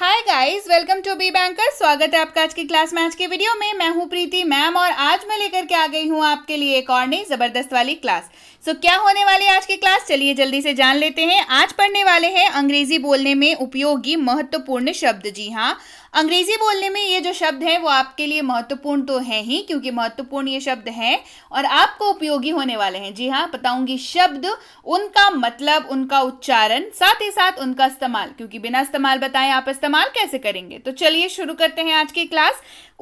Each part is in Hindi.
hi guys welcome to B banker स्वागत है आपका आज की क्लास मैच के वीडियो में मैं हूं प्रीति मैम और आज मैं लेकर के आ गई हूं आपके लिए एक और नई जबरदस्त वाली क्लास सो so, क्या होने वाली है आज की क्लास चलिए जल्दी से जान लेते हैं आज पढ़ने वाले हैं अंग्रेजी बोलने में उपयोगी महत्वपूर्ण शब्द जी हाँ अंग्रेजी बोलने में ये जो शब्द है वो आपके लिए महत्वपूर्ण तो है ही क्योंकि महत्वपूर्ण ये शब्द है और आपको उपयोगी होने वाले हैं जी हाँ बताऊंगी शब्द उनका मतलब उनका उच्चारण साथ ही साथ उनका इस्तेमाल क्योंकि बिना इस्तेमाल बताए आप इस्तेमाल कैसे करेंगे तो चलिए शुरू करते हैं आज की क्लास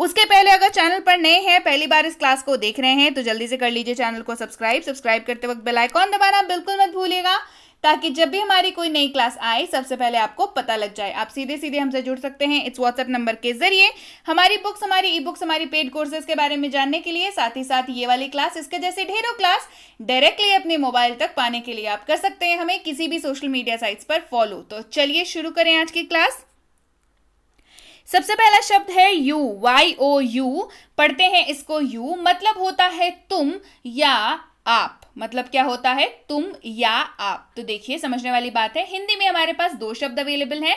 उसके पहले अगर चैनल पर नए हैं पहली बार इस क्लास को देख रहे हैं तो जल्दी से कर लीजिए चैनल को सब्सक्राइब सब्सक्राइब करते वक्त बेलाइकॉन दबाना बिल्कुल मत भूलिएगा ताकि जब भी हमारी कोई नई क्लास आए सबसे पहले आपको पता लग जाए आप सीधे सीधे हमसे जुड़ सकते हैं इस व्हाट्सएप नंबर के जरिए हमारी बुक्स हमारी ई बुक्स हमारी पेड कोर्सेज के बारे में जानने के लिए साथ ही साथ ये वाली क्लास इसके जैसे ढेरों क्लास डायरेक्टली अपने मोबाइल तक पाने के लिए आप कर सकते हैं हमें किसी भी सोशल मीडिया साइट्स पर फॉलो तो चलिए शुरू करें आज की क्लास सबसे पहला शब्द है यू वाई ओ यू पढ़ते हैं इसको यू मतलब होता है तुम या आप मतलब क्या होता है तुम या आप तो देखिए समझने वाली बात है हिंदी में हमारे पास दो शब्द अवेलेबल हैं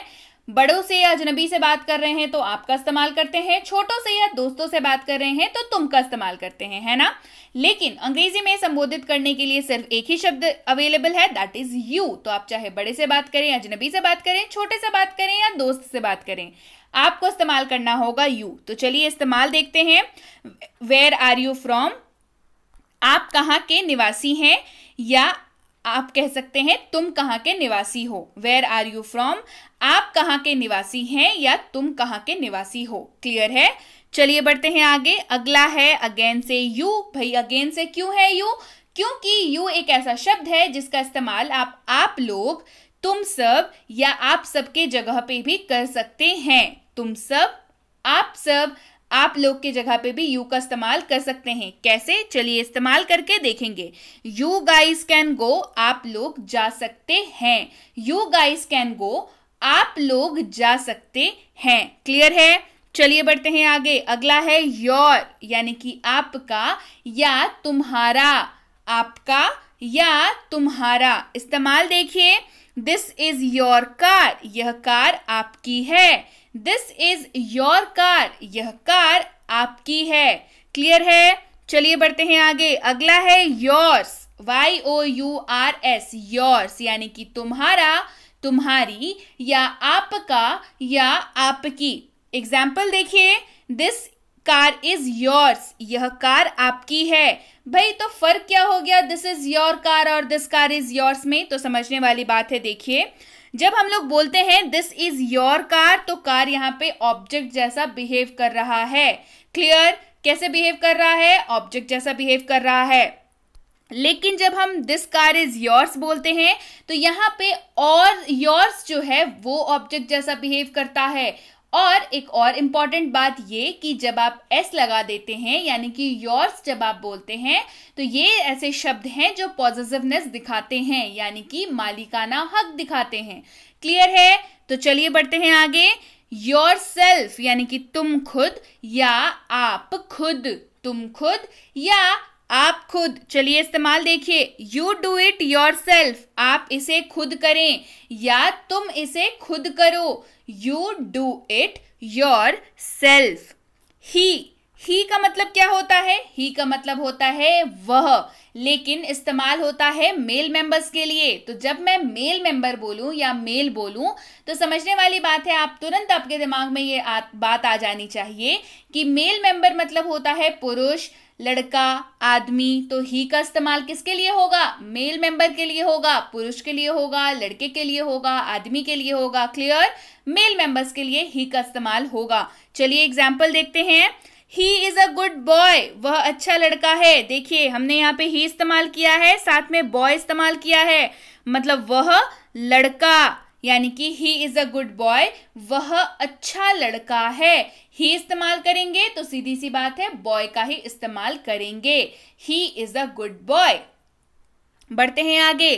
बड़ों से या अजनबी से बात कर रहे हैं तो आपका इस्तेमाल करते हैं छोटों से या दोस्तों से बात कर रहे हैं तो तुम का इस्तेमाल करते हैं है ना लेकिन अंग्रेजी में संबोधित करने के लिए सिर्फ एक ही शब्द अवेलेबल है दैट इज यू तो आप चाहे बड़े से बात करें अजनबी से बात करें छोटे से बात करें या दोस्त से बात करें आपको इस्तेमाल करना होगा यू तो चलिए इस्तेमाल देखते हैं वेयर आर यू फ्रॉम आप कहाँ के निवासी हैं या आप कह सकते हैं तुम कहाँ के निवासी हो वेयर आर यू फ्रॉम आप कहाँ के निवासी हैं या तुम कहाँ के निवासी हो क्लियर है चलिए बढ़ते हैं आगे अगला है अगेन से यू भाई अगेन से क्यों है यू क्योंकि यू एक ऐसा शब्द है जिसका इस्तेमाल आप आप लोग तुम सब या आप सबके जगह पे भी कर सकते हैं तुम सब आप सब आप लोग के जगह पे भी यू का इस्तेमाल कर सकते हैं कैसे चलिए इस्तेमाल करके देखेंगे यू गाइस कैन गो आप लोग जा सकते हैं यू गाइस कैन गो आप लोग जा सकते हैं क्लियर है चलिए बढ़ते हैं आगे अगला है योर यानी कि आपका या तुम्हारा आपका या तुम्हारा इस्तेमाल देखिए दिस इज योर कार यह कार आपकी है दिस इज योर कार यह कार आपकी है क्लियर है चलिए बढ़ते हैं आगे अगला है yours Y O U R S yours यानी कि तुम्हारा तुम्हारी या आपका या आपकी एग्जाम्पल देखिए दिस कार इज योर्स यह कार आपकी है भाई तो फर्क क्या हो गया दिस इज योर कार और दिस कार इज योर्स में तो समझने वाली बात है देखिए जब हम लोग बोलते हैं दिस इज योर कार तो कार यहाँ पे ऑब्जेक्ट जैसा बिहेव कर रहा है क्लियर कैसे बिहेव कर रहा है ऑब्जेक्ट जैसा बिहेव कर रहा है लेकिन जब हम दिस कार इज योर्स बोलते हैं तो यहाँ पे और योर्स जो है वो ऑब्जेक्ट जैसा बिहेव करता है और एक और इम्पॉर्टेंट बात ये कि जब आप एस लगा देते हैं यानी कि योर्स जब आप बोलते हैं तो ये ऐसे शब्द हैं जो पॉजिटिवनेस दिखाते हैं यानी कि मालिकाना हक दिखाते हैं क्लियर है तो चलिए बढ़ते हैं आगे योर सेल्फ यानी कि तुम खुद या आप खुद तुम खुद या आप खुद चलिए इस्तेमाल देखिए you do it yourself आप इसे खुद करें या तुम इसे खुद करो you do it yourself ही ही का मतलब क्या होता है ही का मतलब होता है वह लेकिन इस्तेमाल होता है मेल मेंबर्स के लिए तो जब मैं मेल मेंबर बोलूं या मेल बोलूं तो समझने वाली बात है आप तुरंत आपके दिमाग में ये आ, बात आ जानी चाहिए कि मेल मेंबर मतलब होता है पुरुष लड़का आदमी तो ही का इस्तेमाल किसके लिए होगा मेल मेंबर के लिए होगा पुरुष के लिए होगा लड़के के लिए होगा आदमी के लिए होगा क्लियर मेल मेंबर्स के लिए ही का इस्तेमाल होगा चलिए एग्जाम्पल देखते हैं he is a good boy वह अच्छा लड़का है देखिए हमने यहाँ पे ही इस्तेमाल किया है साथ में बॉय इस्तेमाल किया है मतलब वह लड़का यानी कि he is a good boy वह अच्छा लड़का है ही इस्तेमाल करेंगे तो सीधी सी बात है बॉय का ही इस्तेमाल करेंगे he is a good boy बढ़ते हैं आगे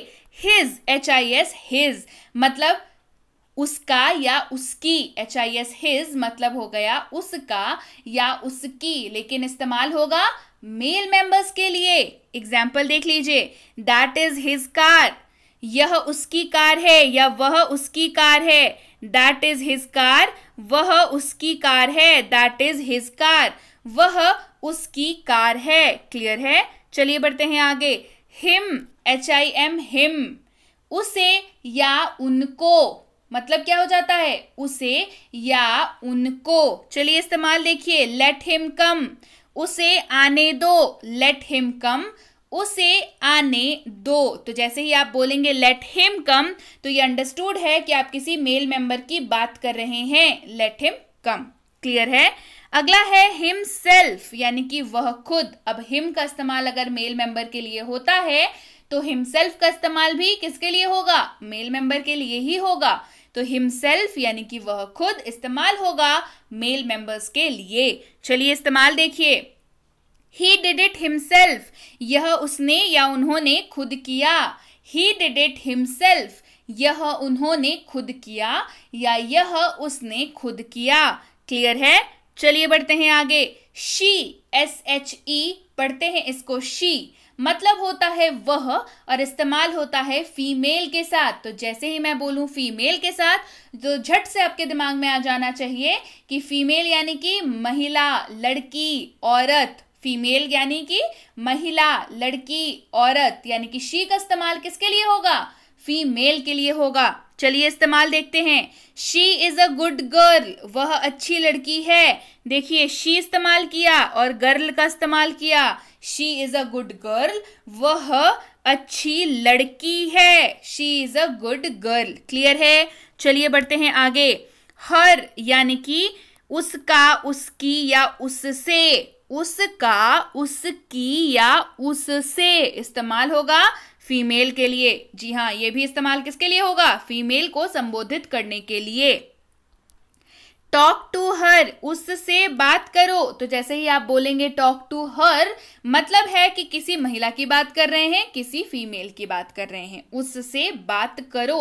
his H I S his मतलब उसका या उसकी एच आई एस हिज मतलब हो गया उसका या उसकी लेकिन इस्तेमाल होगा मेल मेंबर्स के लिए एग्जाम्पल देख लीजिए दैट इज हिज कार यह उसकी कार है या वह उसकी कार है दैट इज हिज कार वह उसकी कार है दैट इज हिज कार वह उसकी कार है क्लियर है चलिए बढ़ते हैं आगे him H I M him उसे या उनको मतलब क्या हो जाता है उसे या उनको चलिए इस्तेमाल देखिए लेट हिम कम उसे आने दो लेट हिम कम उसे आने दो तो जैसे ही आप बोलेंगे लेट हिम कम तो ये अंडरस्टूड है कि आप किसी मेल मेंबर की बात कर रहे हैं लेट हिम कम क्लियर है अगला है हिम सेल्फ यानी कि वह खुद अब हिम का इस्तेमाल अगर मेल मेंबर के लिए होता है तो हिमसेल्फ का इस्तेमाल भी किसके लिए होगा मेल मेंबर के लिए ही होगा तो हिमसेल्फ यानी कि वह खुद इस्तेमाल होगा मेल मेंबर्स के लिए चलिए इस्तेमाल देखिए ही डिड इट हिमसेल्फ यह उसने या उन्होंने खुद किया ही डिड इट हिमसेल्फ यह उन्होंने खुद किया या यह उसने खुद किया क्लियर है चलिए बढ़ते हैं आगे शी एस एच ई पढ़ते हैं इसको शी मतलब होता है वह और इस्तेमाल होता है फीमेल के साथ तो जैसे ही मैं बोलूं फीमेल के साथ तो झट से आपके दिमाग में आ जाना चाहिए कि फीमेल यानी कि महिला लड़की औरत फीमेल यानी कि महिला लड़की औरत यानी कि शी का इस्तेमाल किसके लिए होगा फीमेल के लिए होगा चलिए इस्तेमाल देखते हैं she is a good girl वह अच्छी लड़की है देखिए शी इस्तेमाल किया और गर्ल का इस्तेमाल किया she is a good girl वह अच्छी लड़की है she is a good girl clear है चलिए बढ़ते हैं आगे हर यानी कि उसका उसकी या उससे उसका उसकी या उससे इस्तेमाल होगा फीमेल के लिए जी हाँ ये भी इस्तेमाल किसके लिए होगा फीमेल को संबोधित करने के लिए टॉक टू हर उससे बात करो तो जैसे ही आप बोलेंगे टॉक टू हर मतलब है कि किसी महिला की बात कर रहे हैं किसी फीमेल की बात कर रहे हैं उससे बात करो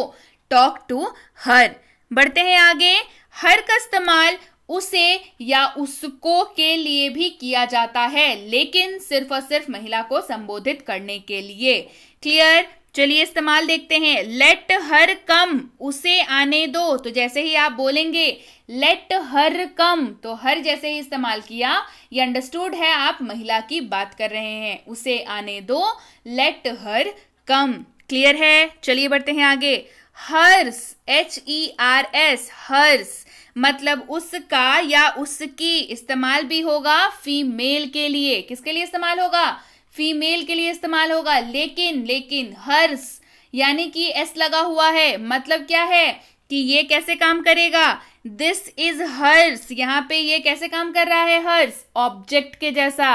टॉक टू हर बढ़ते हैं आगे हर का इस्तेमाल उसे या उसको के लिए भी किया जाता है लेकिन सिर्फ और सिर्फ महिला को संबोधित करने के लिए क्लियर चलिए इस्तेमाल देखते हैं लेट हर कम उसे आने दो तो जैसे ही आप बोलेंगे लेट हर कम तो हर जैसे ही इस्तेमाल किया ये अंडरस्टूड है आप महिला की बात कर रहे हैं उसे आने दो लेट हर कम क्लियर है चलिए बढ़ते हैं आगे hers H E R S hers मतलब उसका या उसकी इस्तेमाल भी होगा फीमेल के लिए किसके लिए इस्तेमाल होगा फीमेल के लिए इस्तेमाल होगा लेकिन लेकिन हर्स यानी कि एस लगा हुआ है मतलब क्या है कि ये कैसे काम करेगा दिस इज हर्स यहाँ पे ये कैसे काम कर रहा है हर्स ऑब्जेक्ट के जैसा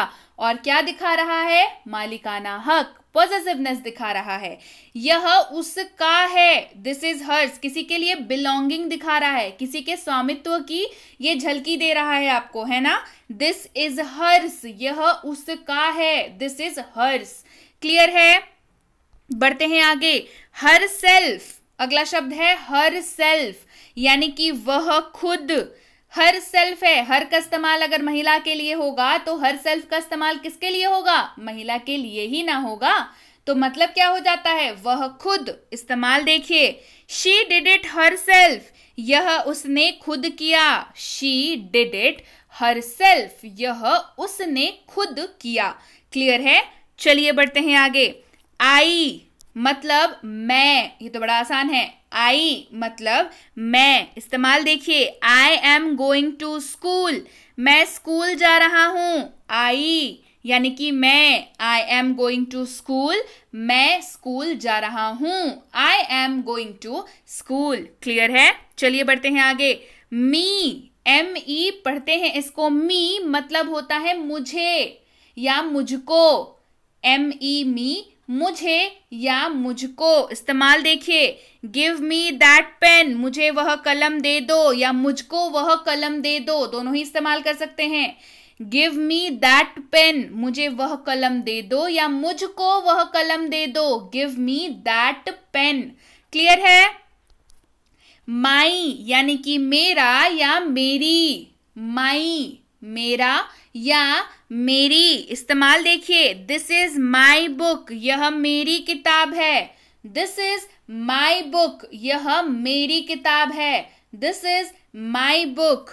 और क्या दिखा रहा है मालिकाना हक पॉजिटिवनेस दिखा रहा है यह उसका है दिस इज हर्स किसी के लिए बिलोंगिंग दिखा रहा है किसी के स्वामित्व की यह झलकी दे रहा है आपको है ना दिस इज हर्स यह उसका है दिस इज हर्स क्लियर है बढ़ते हैं आगे हर सेल्फ अगला शब्द है हर सेल्फ यानी कि वह खुद हर सेल्फ है हर का इस्तेमाल अगर महिला के लिए होगा तो हर सेल्फ का इस्तेमाल किसके लिए होगा महिला के लिए ही ना होगा तो मतलब क्या हो जाता है वह खुद इस्तेमाल देखिए she did it herself यह उसने खुद किया she did it herself यह उसने खुद किया क्लियर है चलिए बढ़ते हैं आगे आई मतलब मैं ये तो बड़ा आसान है आई मतलब मैं इस्तेमाल देखिए I am going to school मैं स्कूल जा रहा हूँ आई यानी कि मैं I am going to school मैं स्कूल जा रहा हूँ I am going to school clear है चलिए बढ़ते हैं आगे मी एम ई पढ़ते हैं इसको मी मतलब होता है मुझे या मुझको एम ई मी मुझे या मुझको इस्तेमाल देखिए गिव मी दैट पेन मुझे वह कलम दे दो या मुझको वह कलम दे दो दोनों ही इस्तेमाल कर सकते हैं गिव मी दैट पेन मुझे वह कलम दे दो या मुझको वह कलम दे दो give me that pen clear है माई यानी कि मेरा या मेरी माई मेरा या मेरी इस्तेमाल देखिए दिस इज माई बुक यह मेरी किताब है दिस इज माई बुक यह मेरी किताब है दिस इज माई बुक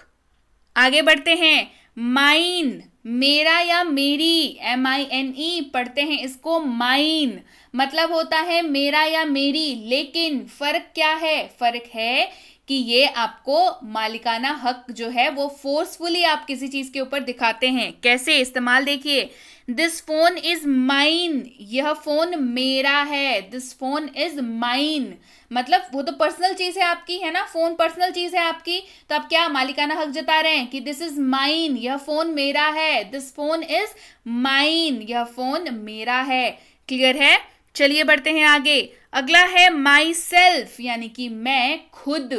आगे बढ़ते हैं माइन मेरा या मेरी एम आई एन ई पढ़ते हैं इसको माइन मतलब होता है मेरा या मेरी लेकिन फर्क क्या है फर्क है कि ये आपको मालिकाना हक जो है वो फोर्सफुली आप किसी चीज के ऊपर दिखाते हैं कैसे इस्तेमाल देखिए दिस फोन इज माइन यह फोन मेरा है दिस फोन इज माइन मतलब वो तो पर्सनल चीज है आपकी है ना फोन पर्सनल चीज है आपकी तो आप क्या मालिकाना हक जता रहे हैं कि दिस इज माइन यह फोन मेरा है दिस फोन इज माइन यह फोन मेरा है क्लियर है चलिए बढ़ते हैं आगे अगला है माई सेल्फ यानी कि मैं खुद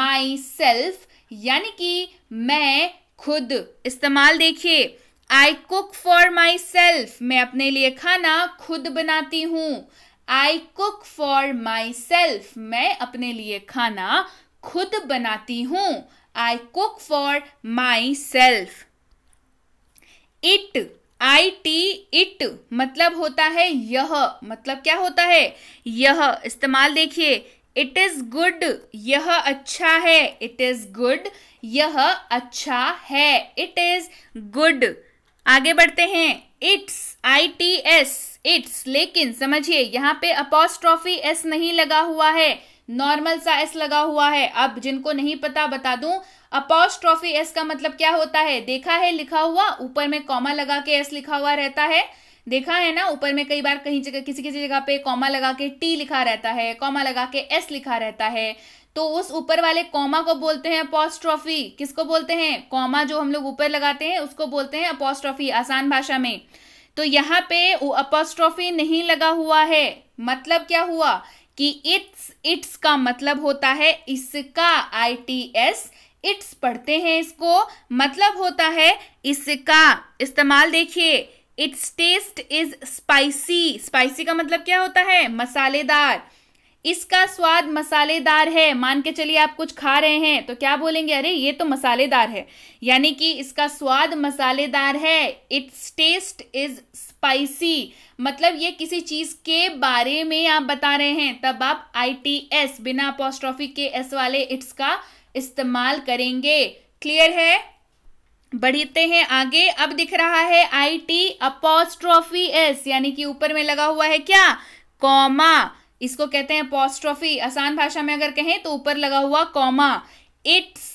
माई सेल्फ यानी कि मैं खुद इस्तेमाल देखिए I cook for myself मैं अपने लिए खाना खुद बनाती हूँ I cook for myself मैं अपने लिए खाना खुद बनाती हूँ I cook for myself it I T it मतलब होता है यह मतलब क्या होता है यह इस्तेमाल देखिए इट इज गुड यह अच्छा है इट इज गुड यह अच्छा है इट इज गुड आगे बढ़ते हैं its I T S its लेकिन समझिए यहाँ पे अपोस्ट्रॉफी एस नहीं लगा हुआ है नॉर्मल सा एस लगा हुआ है अब जिनको नहीं पता बता दूं अपोस्ट्रॉफी एस का मतलब क्या होता है देखा है लिखा हुआ ऊपर में कॉमा लगा के एस लिखा हुआ रहता है देखा है ना ऊपर में कई बार कहीं जगह किसी किसी जगह पे कॉमा लगा के टी लिखा रहता है कॉमा लगा के एस लिखा रहता है तो उस ऊपर वाले कॉमा को बोलते हैं अपॉस्ट्रॉफी किसको बोलते हैं कॉमा जो हम लोग ऊपर लगाते हैं उसको बोलते हैं अपोस्ट्रॉफी आसान भाषा में तो यहाँ पे अपोस्ट्रॉफी नहीं लगा हुआ है मतलब क्या हुआ कि इट्स इट्स का मतलब होता है इसका आई टी एस इट्स पढ़ते हैं इसको मतलब होता है इसका इस्तेमाल देखिए its taste is spicy spicy का मतलब क्या होता है मसालेदार इसका स्वाद मसालेदार है मान के चलिए आप कुछ खा रहे हैं तो क्या बोलेंगे अरे ये तो मसालेदार है यानी कि इसका स्वाद मसालेदार है इट्स टेस्ट इज स्पाइसी मतलब ये किसी चीज के बारे में आप बता रहे हैं तब आप आई टी एस बिना अपोस्ट्रॉफी के एस वाले इट्स का इस्तेमाल करेंगे क्लियर है बढ़ते हैं आगे अब दिख रहा है आई टी अपोस्ट्रॉफी एस यानी कि ऊपर में लगा हुआ है क्या कॉमा इसको कहते हैं अपॉस्ट्रॉफी आसान भाषा में अगर कहें तो ऊपर लगा हुआ कॉमा इट्स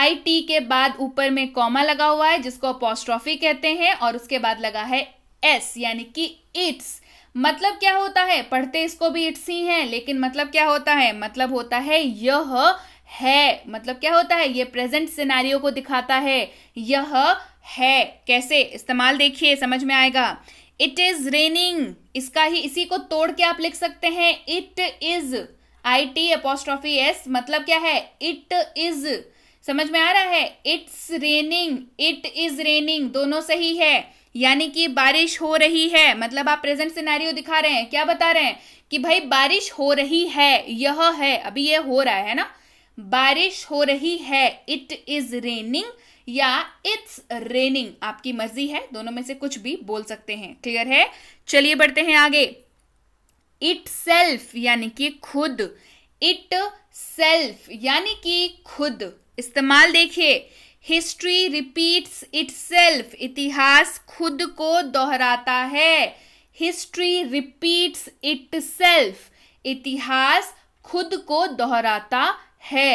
आई टी के बाद ऊपर में कॉमा लगा हुआ है जिसको पॉस्ट्रॉफी कहते हैं और उसके बाद लगा है एस यानी कि इट्स मतलब क्या होता है पढ़ते इसको भी इट्स ही है लेकिन मतलब क्या होता है मतलब होता है यह है मतलब क्या होता है ये प्रेजेंट सिनेरियो को दिखाता है यह है कैसे इस्तेमाल देखिए समझ में आएगा इट इज रेनिंग इसका ही इसी को तोड़ के आप लिख सकते हैं it is I T apostrophe S मतलब क्या है इट इज समझ में आ रहा है it's raining it is raining दोनों सही है यानी कि बारिश हो रही है मतलब आप प्रेजेंट सिनेरियो दिखा रहे हैं क्या बता रहे हैं कि भाई बारिश हो रही है यह है अभी यह हो रहा है ना बारिश हो रही है इट इज रेनिंग या इट्स रेनिंग आपकी मर्जी है दोनों में से कुछ भी बोल सकते हैं क्लियर है चलिए बढ़ते हैं आगे इट सेल्फ यानी कि खुद इट सेल्फ यानी कि खुद इस्तेमाल देखिए हिस्ट्री रिपीट्स सेल्फ इतिहास खुद को दोहराता है हिस्ट्री रिपीट्स सेल्फ इतिहास खुद को दोहराता है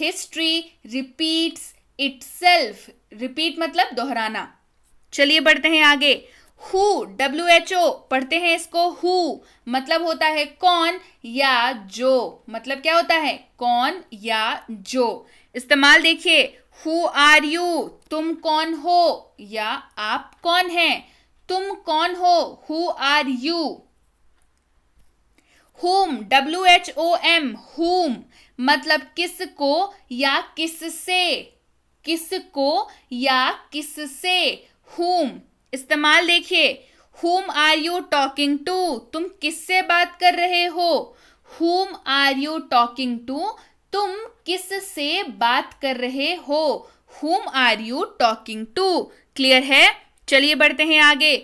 history repeats itself repeat मतलब दोहराना चलिए बढ़ते हैं आगे हु डब्ल्यू एच ओ पढ़ते हैं इसको हु मतलब होता है कौन या जो मतलब क्या होता है कौन या जो इस्तेमाल देखिए हु आर यू तुम कौन हो या आप कौन हैं तुम कौन हो who are you whom W H O M whom मतलब किस को या किस से किसको या किससे हुम इस्तेमाल देखिए हुम आर यू टॉकिंग टू तुम किससे बात कर रहे हो whom are you talking to तुम किस से बात कर रहे हो whom are you talking to clear है चलिए बढ़ते हैं आगे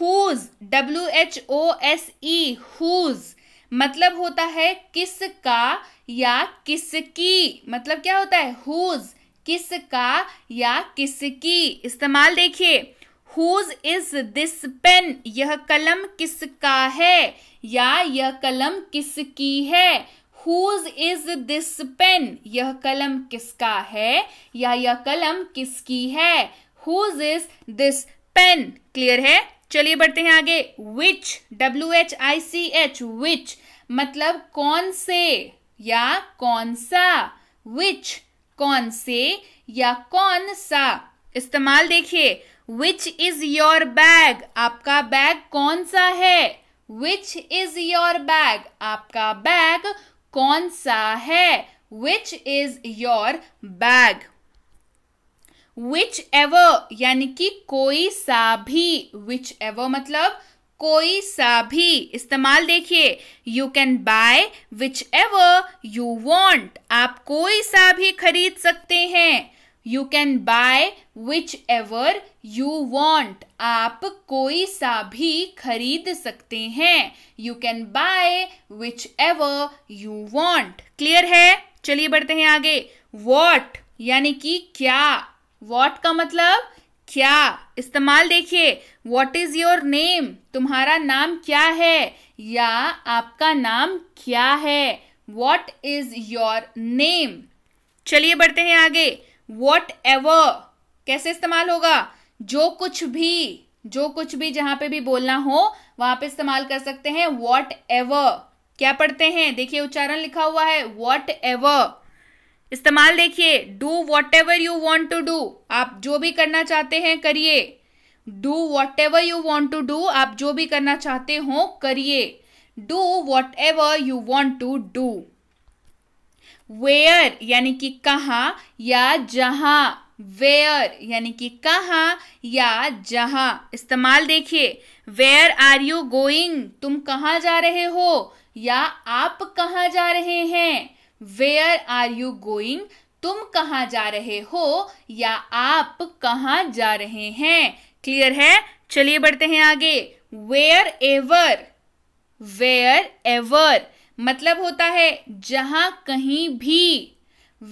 whose W H O S E whose मतलब होता है किस का या किसकी मतलब क्या होता है हुज किसका या किसकी इस्तेमाल देखिए हुज इज दिस पेन यह कलम किसका है या यह कलम किसकी है हुज इज दिस पेन यह कलम किसका है या यह कलम किसकी है whose is this pen clear है चलिए बढ़ते हैं आगे which W H I C H which मतलब कौन से या कौन सा विच कौन से या कौन सा इस्तेमाल देखिए विच इज योर बैग आपका बैग कौन सा है विच इज योर बैग आपका बैग कौन सा है which is your bag whichever यानी कि कोई सा भी विच एवर मतलब कोई सा भी इस्तेमाल देखिए you can buy whichever you want आप कोई सा भी खरीद सकते हैं you can buy whichever you want आप कोई सा भी खरीद सकते हैं you can buy whichever you want clear है चलिए बढ़ते हैं आगे वॉट यानी कि क्या वॉट का मतलब क्या इस्तेमाल देखिए वॉट इज योर नेम तुम्हारा नाम क्या है या आपका नाम क्या है वॉट इज योर नेम चलिए बढ़ते हैं आगे वॉट एवर कैसे इस्तेमाल होगा जो कुछ भी जो कुछ भी जहां पे भी बोलना हो वहां पे इस्तेमाल कर सकते हैं वॉट एवर क्या पढ़ते हैं देखिए उच्चारण लिखा हुआ है वॉट एवर इस्तेमाल देखिए do whatever you want to do आप जो भी करना चाहते हैं करिए do whatever you want to do आप जो भी करना चाहते हो करिए do whatever you want to do where यानी कि कहा या जहां वेयर यानी कि कहा या जहां इस्तेमाल देखिए वेयर आर यू गोइंग तुम कहाँ जा रहे हो या आप कहाँ जा रहे हैं वेयर आर यू गोइंग तुम कहाँ जा रहे हो या आप कहाँ जा रहे हैं क्लियर है चलिए बढ़ते हैं आगे वेयर एवर वेयर एवर मतलब होता है जहां कहीं भी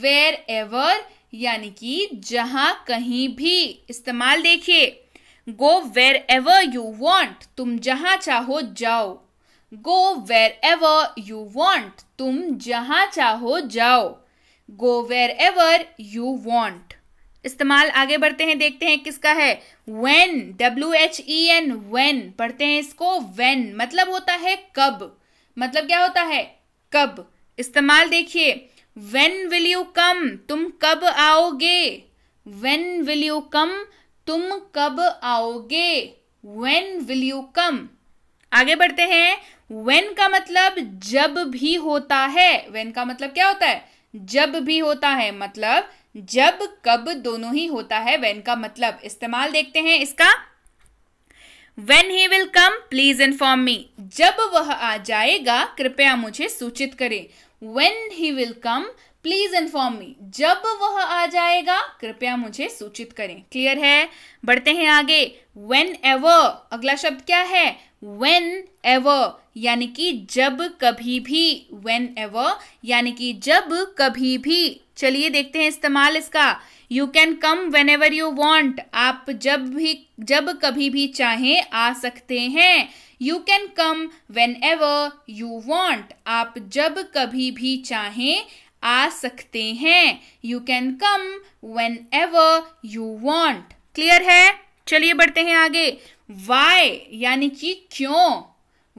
वेयर एवर यानी कि जहां कहीं भी इस्तेमाल देखिए go wherever you want तुम जहां चाहो जाओ go wherever you want तुम जहां चाहो जाओ go wherever you want इस्तेमाल आगे बढ़ते हैं देखते हैं किसका है when W H E N when पढ़ते हैं इसको वेन मतलब होता है कब मतलब क्या होता है कब इस्तेमाल देखिए वेन विल यू कम तुम कब आओगे वेन विल यू कम तुम कब आओगे वेन विल यू कम आगे बढ़ते हैं वेन का मतलब जब भी होता है वेन का मतलब क्या होता है जब भी होता है मतलब जब कब दोनों ही होता है वेन का मतलब इस्तेमाल देखते हैं इसका when he will come please inform me जब वह आ जाएगा कृपया मुझे सूचित करें when he will come please inform me जब वह आ जाएगा कृपया मुझे सूचित करें क्लियर है बढ़ते हैं आगे वेन एवर अगला शब्द क्या है वेन एवर यानी कि जब कभी भी वेन एवर यानी कि जब कभी भी चलिए देखते हैं इस्तेमाल इसका you can come whenever you want आप जब भी जब कभी भी चाहें आ सकते हैं you can come whenever you want आप जब कभी भी चाहें आ सकते हैं you can come whenever you want clear है चलिए बढ़ते हैं आगे वाई यानी कि क्यों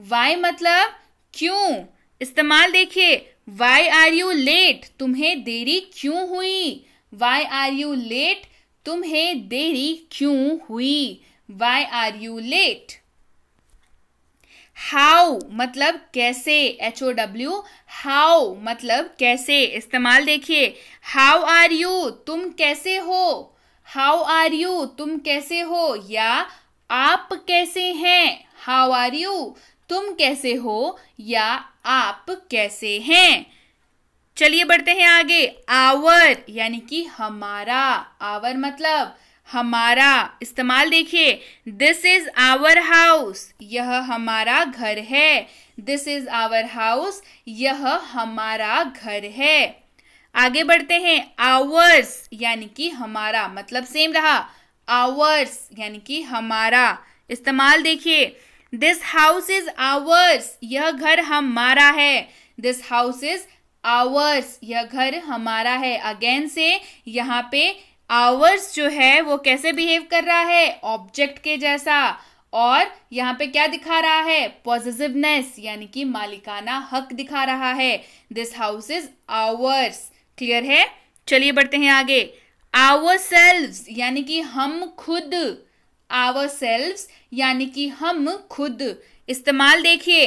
वाई मतलब क्यों इस्तेमाल देखिए वाई आर यू लेट तुम्हें देरी क्यों हुई वाई आर यू लेट तुम्हें देरी क्यों हुई why are you late how मतलब कैसे एच ओ डब्ल्यू हाउ मतलब कैसे इस्तेमाल देखिए हाउ आर यू तुम कैसे हो हाउ आर यू तुम कैसे हो या आप कैसे हैं हाउ आर यू तुम कैसे हो या आप कैसे हैं चलिए बढ़ते हैं आगे आवर यानी कि हमारा आवर मतलब हमारा इस्तेमाल देखिए दिस इज आवर हाउस यह हमारा घर है दिस इज आवर हाउस यह हमारा घर है आगे बढ़ते हैं आवर्स यानी कि हमारा मतलब सेम रहा आवर्स यानी कि हमारा इस्तेमाल देखिए दिस हाउस इज आवर्स यह घर हमारा है दिस हाउस इज आवर्स यह घर हमारा है अगेन से यहाँ पे आवर्स जो है वो कैसे बिहेव कर रहा है ऑब्जेक्ट के जैसा और यहाँ पे क्या दिखा रहा है पॉजिटिवनेस यानी कि मालिकाना हक दिखा रहा है this house is ours clear है चलिए बढ़ते हैं आगे आवर सेल्व्स यानी कि हम खुद आवर सेल्व्स यानी कि हम खुद इस्तेमाल देखिए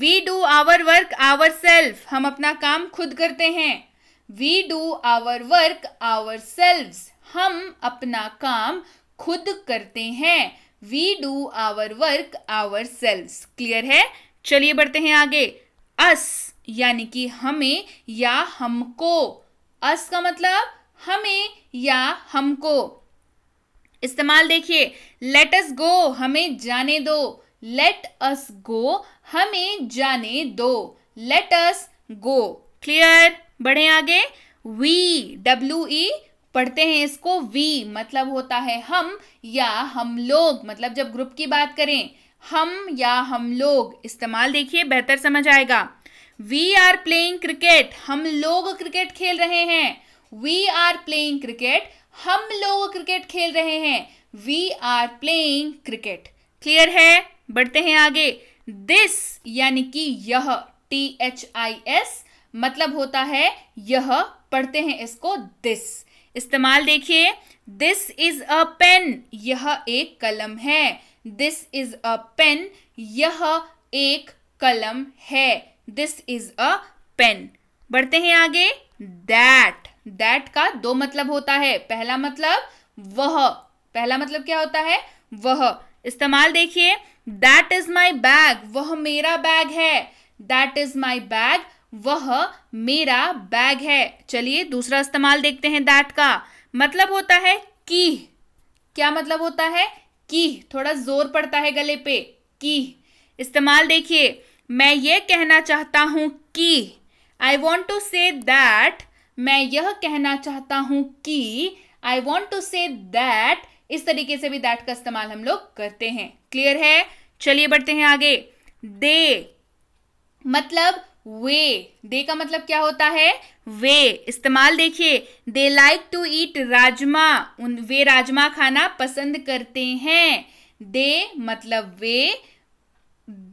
we do our work ourself हम अपना काम खुद करते हैं we do our work ourselves हम अपना काम खुद करते हैं we do our work ourselves clear है चलिए बढ़ते हैं आगे अस यानी कि हमें या हमको अस का मतलब हमें या हमको इस्तेमाल देखिए लेट अस गो हमें जाने दो लेट अस गो हमें जाने दो लेट अस गो क्लियर बढ़े आगे वी डब्ल्यू ई पढ़ते हैं इसको वी मतलब होता है हम या हम लोग मतलब जब ग्रुप की बात करें हम या हम लोग इस्तेमाल देखिए बेहतर समझ आएगा वी आर प्लेइंग क्रिकेट हम लोग क्रिकेट खेल रहे हैं वी आर प्लेइंग क्रिकेट हम लोग क्रिकेट खेल रहे हैं we are playing cricket clear है बढ़ते हैं आगे दिस यानी कि यह टी एच आई एस मतलब होता है यह पढ़ते हैं इसको दिस इस्तेमाल देखिए दिस इज अ पेन यह एक कलम है दिस इज अ पेन यह एक कलम है दिस इज अ पेन बढ़ते हैं आगे दैट दैट का दो मतलब होता है पहला मतलब वह पहला मतलब क्या होता है वह इस्तेमाल देखिए दैट इज माई बैग वह मेरा बैग है दैट इज माई बैग वह मेरा बैग है चलिए दूसरा इस्तेमाल देखते हैं दैट का मतलब होता है की क्या मतलब होता है की थोड़ा जोर पड़ता है गले पे की इस्तेमाल देखिए मैं ये कहना चाहता हूं कि I want to say that मैं यह कहना चाहता हूं कि I want to say that इस तरीके से भी दैट का इस्तेमाल हम लोग करते हैं क्लियर है चलिए बढ़ते हैं आगे दे मतलब वे दे का मतलब क्या होता है वे इस्तेमाल देखिए they like to eat rajma उन वे राजमा खाना पसंद करते हैं दे मतलब वे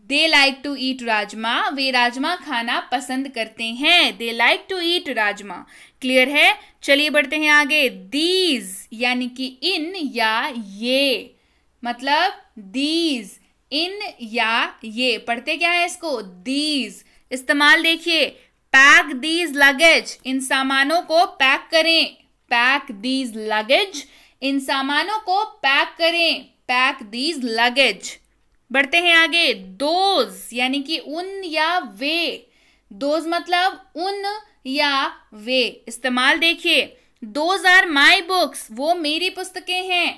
they like to eat rajma वे राजमा खाना पसंद करते हैं they like to eat rajma clear है चलिए बढ़ते हैं आगे दीज यानी कि इन या ये मतलब दीज इन या ये पढ़ते क्या है इसको दीज इस्तेमाल देखिए पैक दीज लगेज इन सामानों को पैक करें पैक दीज लगेज इन सामानों को पैक करें पैक दीज लगेज बढ़ते हैं आगे दोज यानी कि उन या वे दोज मतलब उन या वे इस्तेमाल देखिए दोज आर माई बुक्स वो मेरी पुस्तकें हैं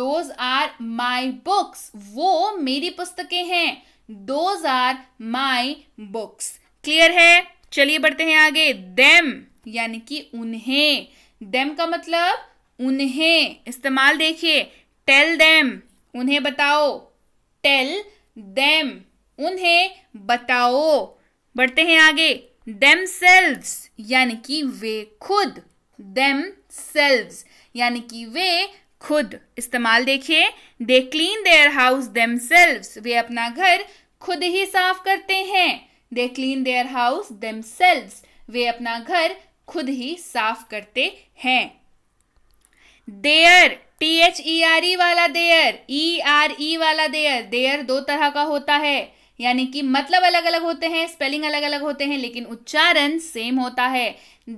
दोज आर माई बुक्स वो मेरी पुस्तकें हैं those are my books clear है चलिए बढ़ते हैं आगे देम यानी कि उन्हें देम का मतलब उन्हें इस्तेमाल देखिए टेल देम उन्हें बताओ टेल देम उन्हें बताओ बढ़ते हैं आगे देम सेल्व्स यानी कि वे खुद देम सेल्व्स यानी कि वे खुद इस्तेमाल देखिए they clean their house themselves वे अपना घर खुद ही साफ करते हैं they clean their house themselves वे अपना घर खुद ही साफ करते हैं there T H E R E वाला देयर ई आर ई वाला देयर देयर दो तरह का होता है यानी कि मतलब अलग अलग होते हैं स्पेलिंग अलग अलग होते हैं लेकिन उच्चारण सेम होता है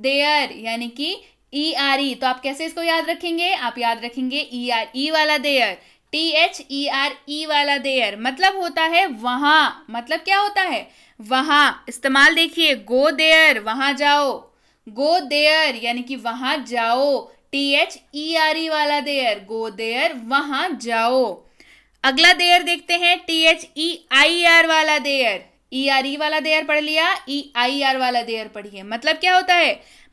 देयर यानी कि ई आर ई तो आप कैसे इसको याद रखेंगे आप याद रखेंगे ई आर ई वाला there T H E R E वाला देयर मतलब होता है वहां मतलब क्या होता है वहां इस्तेमाल देखिए गो देयर वहां जाओ गो देयर यानी कि वहां जाओ T H E R E वाला देयर गो देयर वहां जाओ अगला देयर देखते हैं T H E I R वाला देयर ई आर ई वाला देयर पढ़ लिया ई आई आर वाला देयर पढ़िए मतलब क्या होता है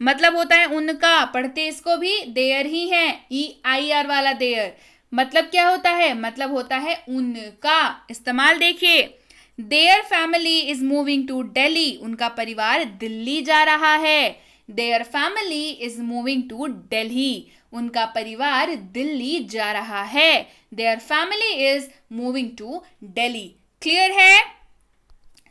मतलब होता है उनका पढ़ते इसको भी देयर ही है ई आई आर वाला देयर मतलब क्या होता है मतलब होता है उनका इस्तेमाल देखिए their family is moving to Delhi उनका परिवार दिल्ली जा रहा है their family is moving to Delhi उनका परिवार दिल्ली जा रहा है their family is moving to Delhi clear है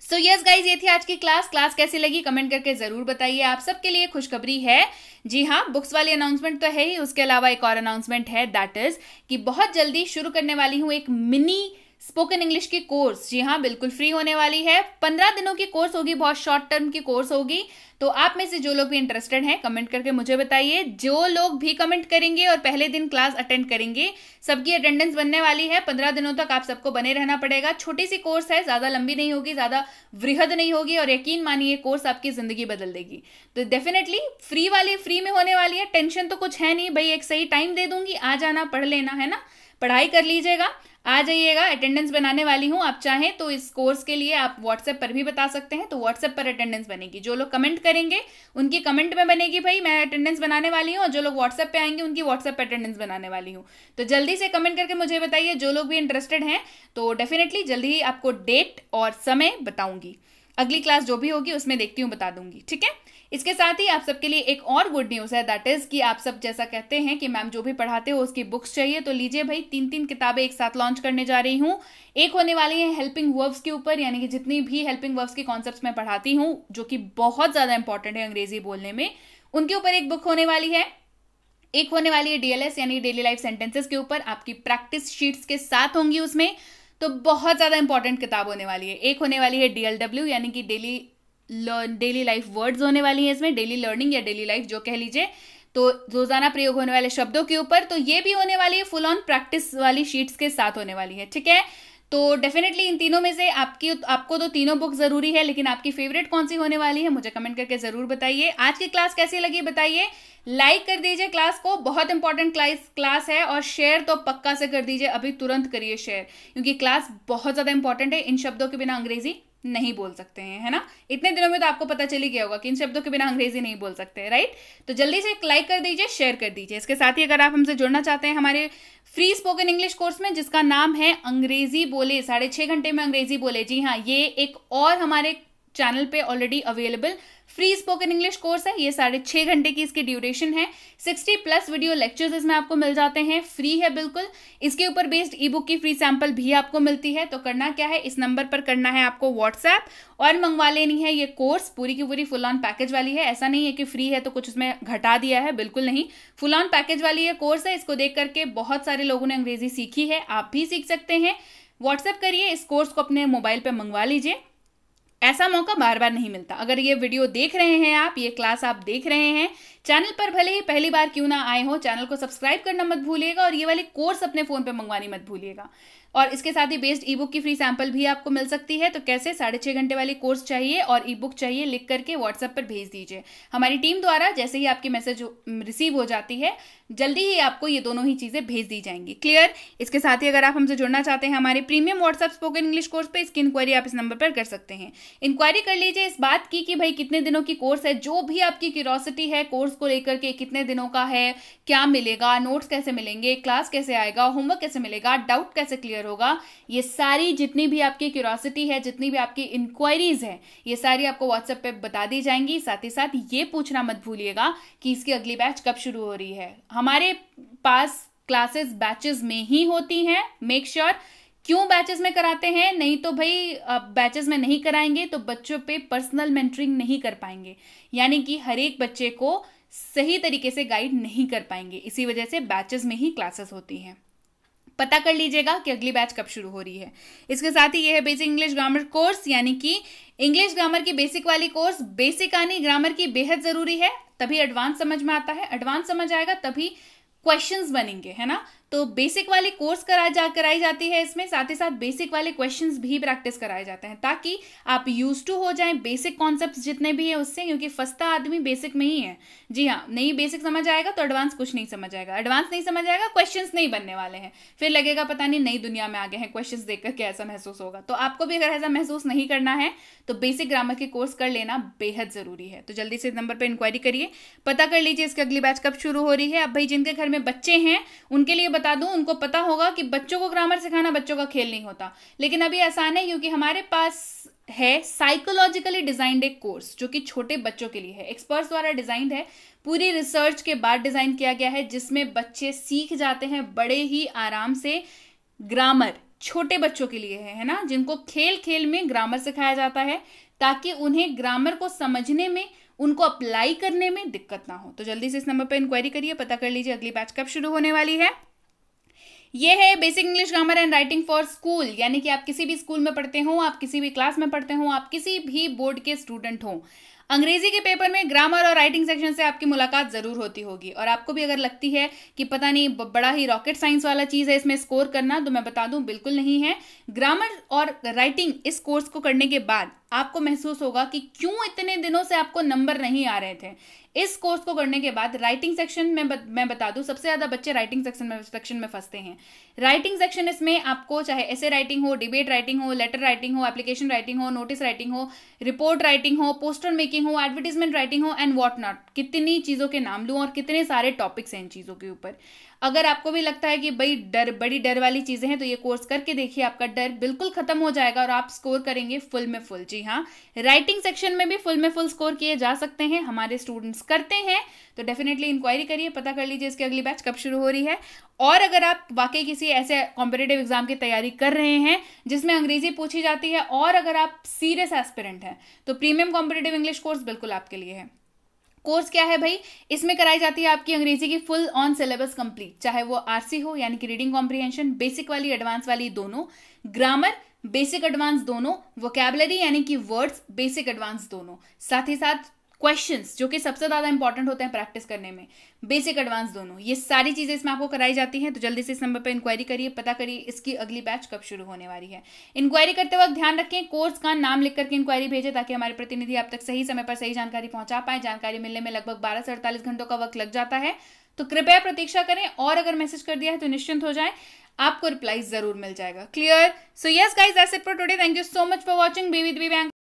सो यस गाइज ये थी आज की क्लास क्लास कैसी लगी कमेंट करके जरूर बताइए आप सबके लिए खुशखबरी है जी हाँ बुक्स वाली अनाउंसमेंट तो है ही उसके अलावा एक और अनाउंसमेंट है दैट इज कि बहुत जल्दी शुरू करने वाली हूँ एक मिनी स्पोकन इंग्लिश की कोर्स जी हाँ बिल्कुल फ्री होने वाली है पंद्रह दिनों की कोर्स होगी बहुत शॉर्ट टर्म की कोर्स होगी तो आप में से जो लोग भी इंटरेस्टेड हैं कमेंट करके मुझे बताइए जो लोग भी कमेंट करेंगे और पहले दिन क्लास अटेंड करेंगे सबकी अटेंडेंस बनने वाली है पंद्रह दिनों तक आप सबको बने रहना पड़ेगा छोटी सी कोर्स है ज़्यादा लंबी नहीं होगी ज़्यादा वृहद नहीं होगी और यकीन मानिए कोर्स आपकी ज़िंदगी बदल देगी तो डेफिनेटली फ्री वाली फ्री में होने वाली है टेंशन तो कुछ है नहीं भाई एक सही टाइम दे दूंगी आ जाना पढ़ लेना है ना पढ़ाई कर लीजिएगा आ जाइएगा अटेंडेंस बनाने वाली हूँ आप चाहें तो इस कोर्स के लिए आप व्हाट्सएप पर भी बता सकते हैं तो व्हाट्सएप पर अटेंडेंस बनेगी जो लोग कमेंट करेंगे उनकी कमेंट में बनेगी भाई मैं अटेंडेंस बनाने वाली हूँ और जो लोग व्हाट्सएप पर आएंगे उनकी व्हाट्सएप पर अटेंडेंस बनाने वाली हूँ तो जल्दी से कमेंट करके मुझे बताइए जो लोग भी इंटरेस्टेड हैं तो डेफिनेटली जल्दी ही आपको डेट और समय बताऊंगी अगली क्लास जो भी होगी उसमें देखती हूँ बता दूंगी ठीक है इसके साथ ही आप सबके लिए एक और गुड न्यूज़ है दैट इज़ कि आप सब जैसा कहते हैं कि मैम जो भी पढ़ाते हो उसकी बुक्स चाहिए तो लीजिए भाई तीन तीन किताबें एक साथ लॉन्च करने जा रही हूँ एक होने वाली है हेल्पिंग वर्ब्स के ऊपर यानी कि जितनी भी हेल्पिंग वर्ब्स के कॉन्सेप्ट मैं पढ़ाती हूँ जो कि बहुत ज़्यादा इंपॉर्टेंट है अंग्रेजी बोलने में उनके ऊपर एक बुक होने वाली है एक होने वाली है डीएलएस यानी डेली लाइफ सेंटेंसेस के ऊपर आपकी प्रैक्टिस शीट्स के साथ होंगी उसमें तो बहुत ज़्यादा इंपॉर्टेंट किताब होने वाली है एक होने वाली है डीएलडब्ल्यू यानी कि डेली डेली लाइफ वर्ड्स होने वाली हैं इसमें डेली लर्निंग या डेली लाइफ जो कह लीजिए तो रोजाना प्रयोग होने वाले शब्दों के ऊपर तो ये भी होने वाली है फुल ऑन प्रैक्टिस वाली शीट्स के साथ होने वाली है ठीक है तो डेफिनेटली इन तीनों में से आपकी आपको तो तीनों बुक ज़रूरी है लेकिन आपकी फेवरेट कौन सी होने वाली है मुझे कमेंट करके ज़रूर बताइए आज की क्लास कैसी लगी बताइए लाइक कर दीजिए क्लास को बहुत इंपॉर्टेंट क्लास क्लास है और शेयर तो पक्का से कर दीजिए अभी तुरंत करिए शेयर क्योंकि क्लास बहुत ज़्यादा इंपॉर्टेंट है इन शब्दों के बिना अंग्रेजी नहीं बोल सकते हैं है ना इतने दिनों में तो आपको पता चल ही गया होगा कि इन शब्दों के बिना अंग्रेजी नहीं बोल सकते राइट तो जल्दी से एक लाइक कर दीजिए शेयर कर दीजिए इसके साथ ही अगर आप हमसे जुड़ना चाहते हैं हमारे फ्री स्पोकन इंग्लिश कोर्स में जिसका नाम है अंग्रेजी बोले साढ़े छह घंटे में अंग्रेजी बोले जी हाँ ये एक और हमारे चैनल पे already available free spoken English course है ये साढ़े छः घंटे की इसकी ड्यूरेशन है सिक्सटी प्लस वीडियो लेक्चर्स इसमें आपको मिल जाते हैं फ्री है बिल्कुल इसके ऊपर बेस्ड ई बुक की फ्री सैंपल भी आपको मिलती है तो करना क्या है इस नंबर पर करना है आपको व्हाट्सएप और मंगवा लेनी है ये कोर्स पूरी की पूरी फुल ऑन पैकेज वाली है ऐसा नहीं है कि फ्री है तो कुछ उसमें घटा दिया है बिल्कुल नहीं फुल ऑन पैकेज वाली ये कोर्स है इसको देख करके बहुत सारे लोगों ने अंग्रेजी सीखी है आप भी सीख सकते हैं व्हाट्सएप करिए इस कोर्स को अपने मोबाइल पर मंगवा लीजिए ऐसा मौका बार बार नहीं मिलता अगर ये वीडियो देख रहे हैं आप ये क्लास आप देख रहे हैं चैनल पर भले ही पहली बार क्यों ना आए हो चैनल को सब्सक्राइब करना मत भूलिएगा और ये वाले कोर्स अपने फ़ोन पे मंगवानी मत भूलिएगा और इसके साथ ही बेस्ड ई बुक की फ्री सैंपल भी आपको मिल सकती है तो कैसे साढ़े छः घंटे वाली कोर्स चाहिए और ई बुक चाहिए लिख करके व्हाट्सएप पर भेज दीजिए हमारी टीम द्वारा जैसे ही आपकी मैसेज रिसीव हो जाती है जल्दी ही आपको ये दोनों ही चीज़ें भेज दी जाएंगी क्लियर इसके साथ ही अगर आप हमसे जुड़ना चाहते हैं हमारे premium WhatsApp spoken English course पर इसकी इंक्वायरी आप इस नंबर पर कर सकते हैं इंक्वायरी कर लीजिए इस बात की कि भाई कितने दिनों की कोर्स है जो भी आपकी क्यूरोसिटी है कोर्स को लेकर के कितने दिनों का है क्या मिलेगा नोट्स कैसे मिलेंगे क्लास कैसे आएगा होमवर्क कैसे मिलेगा डाउट कैसे क्लियर होगा ये सारी जितनी भी आपकी क्यूरोसिटी है जितनी भी आपकी इंक्वायरीज है ये सारी आपको व्हाट्सएप पे बता दी जाएंगी साथ ही साथ ये पूछना मत भूलिएगा कि इसकी अगली बैच कब शुरू हो रही है हमारे पास क्लासेस बैचेस में ही होती हैं मेक श्योर क्यों बैचेस में कराते हैं नहीं तो भाई बैचेस में नहीं कराएंगे तो बच्चों पे पर्सनल मेंटरिंग नहीं कर पाएंगे यानी कि हर एक बच्चे को सही तरीके से गाइड नहीं कर पाएंगे इसी वजह से बैचेस में ही क्लासेस होती हैं पता कर लीजिएगा कि अगली बैच कब शुरू हो रही है इसके साथ ही ये है बेसिक इंग्लिश ग्रामर कोर्स यानी कि इंग्लिश ग्रामर की बेसिक वाली कोर्स बेसिक आनी ग्रामर की बेहद ज़रूरी है तभी एडवांस समझ में आता है एडवांस समझ आएगा तभी क्वेश्चंस बनेंगे है ना तो बेसिक वाले कोर्स करा जा कराई जाती है इसमें साथ ही साथ बेसिक वाले क्वेश्चन भी प्रैक्टिस कराए जाते हैं ताकि आप यूज टू हो जाए बेसिक कॉन्सेप्ट जितने भी है उससे क्योंकि फंसता आदमी बेसिक में ही है जी हाँ नहीं बेसिक समझ आएगा तो एडवांस कुछ नहीं समझ आएगा एडवांस नहीं समझ आएगा क्वेश्चन नहीं बनने वाले हैं फिर लगेगा पता नहीं नई दुनिया में आ गए हैं क्वेश्चन देख करके ऐसा महसूस होगा तो आपको भी अगर ऐसा महसूस नहीं करना है तो बेसिक ग्रामर के कोर्स कर लेना बेहद जरूरी है तो जल्दी से इस नंबर पर इंक्वायरी करिए पता कर लीजिए इसकी अगली बैच कब शुरू हो रही है अब भाई जिनके घर में बच्चे हैं उनके लिए बता दूं उनको पता होगा कि बच्चों को ग्रामर सिखाना बच्चों का खेल नहीं होता लेकिन अभी आसान है क्योंकि हमारे पास है साइकोलॉजिकली डिजाइंड एक कोर्स जो कि छोटे बच्चों के लिए है एक्सपर्ट्स द्वारा डिजाइंड है पूरी रिसर्च के बाद डिजाइन किया गया है जिसमें बच्चे सीख जाते हैं बड़े ही आराम से ग्रामर छोटे बच्चों के लिए है है ना जिनको खेल खेल में ग्रामर सिखाया जाता है ताकि उन्हें ग्रामर को समझने में उनको अप्लाई करने में दिक्कत ना हो तो जल्दी से इस नंबर पर इंक्वायरी करिए पता कर लीजिए अगली बैच कब शुरू होने वाली है ये है basic English grammar and writing for school यानी कि आप किसी भी स्कूल में पढ़ते हो आप किसी भी क्लास में पढ़ते हो आप किसी भी बोर्ड के स्टूडेंट हो अंग्रेजी के पेपर में ग्रामर और राइटिंग सेक्शन से आपकी मुलाकात जरूर होती होगी और आपको भी अगर लगती है कि पता नहीं बड़ा ही रॉकेट साइंस वाला चीज़ है इसमें स्कोर करना तो मैं बता दूं बिल्कुल नहीं है ग्रामर और राइटिंग इस कोर्स को करने के बाद आपको महसूस होगा कि क्यों इतने दिनों से आपको नंबर नहीं आ रहे थे इस कोर्स को करने के बाद राइटिंग सेक्शन में मैं बता दूं सबसे ज़्यादा बच्चे राइटिंग सेक्शन में सेक्शन में फंसते हैं राइटिंग सेक्शन इसमें आपको चाहे ऐसे राइटिंग हो डिबेट राइटिंग हो लेटर राइटिंग हो एप्लीकेशन राइटिंग हो नोटिस राइटिंग हो रिपोर्ट राइटिंग हो पोस्टर मेकिंग हो एडवर्टीजमेंट राइटिंग हो एंड वॉट नॉट कितनी चीज़ों के नाम लू और कितने सारे टॉपिक्स हैं इन चीज़ों के ऊपर अगर आपको भी लगता है कि भाई डर बड़ी डर वाली चीज़ें हैं तो ये कोर्स करके देखिए आपका डर बिल्कुल खत्म हो जाएगा और आप स्कोर करेंगे फुल में फुल जी हाँ राइटिंग सेक्शन में भी फुल में फुल स्कोर किए जा सकते हैं हमारे स्टूडेंट्स करते हैं तो डेफिनेटली इंक्वायरी करिए पता कर लीजिए इसकी अगली बैच कब शुरू हो रही है और अगर आप वाकई किसी ऐसे कॉम्पिटेटिव एग्जाम की तैयारी कर रहे हैं जिसमें अंग्रेजी पूछी जाती है और अगर आप सीरियस एस्पिरेंट हैं तो प्रीमियम कॉम्पिटेटिव इंग्लिश कोर्स बिल्कुल आपके लिए है कोर्स क्या है भाई इसमें कराई जाती है आपकी अंग्रेजी की फुल ऑन सिलेबस कंप्लीट चाहे वो आरसी हो यानी कि रीडिंग कॉम्प्रीहेंशन बेसिक वाली एडवांस वाली दोनों ग्रामर बेसिक एडवांस दोनों वोकेबलरी यानी कि वर्ड्स बेसिक एडवांस दोनों साथ ही साथ क्वेश्चंस जो कि सबसे ज़्यादा इंपॉर्टेंट होते हैं प्रैक्टिस करने में बेसिक एडवांस दोनों ये सारी चीज़ें इसमें आपको कराई जाती हैं तो जल्दी से इस नंबर पर इंक्वायरी करिए पता करिए इसकी अगली बैच कब शुरू होने वाली है इंक्वायरी करते वक्त ध्यान रखें कोर्स का नाम लिख करके इंक्वायरी भेजें ताकि हमारे प्रतिनिधि आप तक सही समय पर सही जानकारी पहुंचा पाए जानकारी मिलने में लगभग बारह से अड़तालीस घंटों का वक्त लग जाता है तो कृपया प्रतीक्षा करें और अगर मैसेज कर दिया है तो निश्चिंत हो जाए आपको रिप्लाई जरूर मिल जाएगा clear so yes guys that's it for today thank you so much for watching be with B bank